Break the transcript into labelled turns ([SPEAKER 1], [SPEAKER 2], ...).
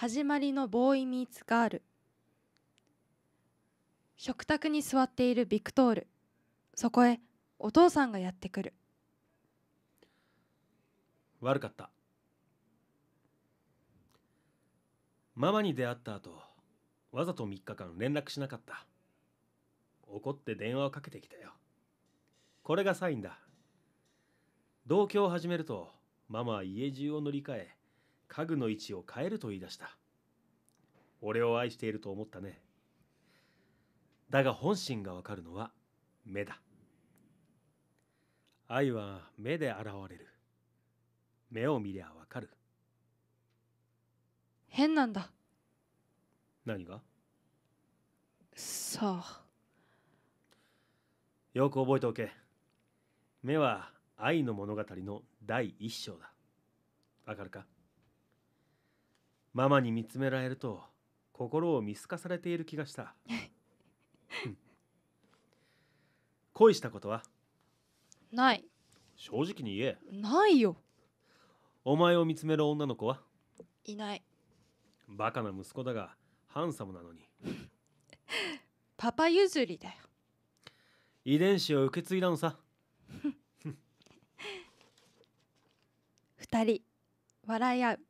[SPEAKER 1] 始まりのボーイミーツガール食卓に座っているビクトールそこへお父さんがやってくる悪かったママに出会った後わざと3日間連絡しなかった怒って電話をかけてきたよこれがサインだ同居を始めるとママは家中を乗り換え家具の位置を変えると言い出した俺を愛していると思ったねだが本心がわかるのは目だ愛は目で現れる目を見りゃわかる変なんだ何がさあよく覚えておけ目は愛の物語の第一章だわかるかママに見つめられると心を見透かされている気がした、恋したことはない正直に言えないよお前を見つめる女の子はいないバカな息子だがハンサムなのに パパ譲りだよ遺伝子を受け継いだのさ二人笑い合う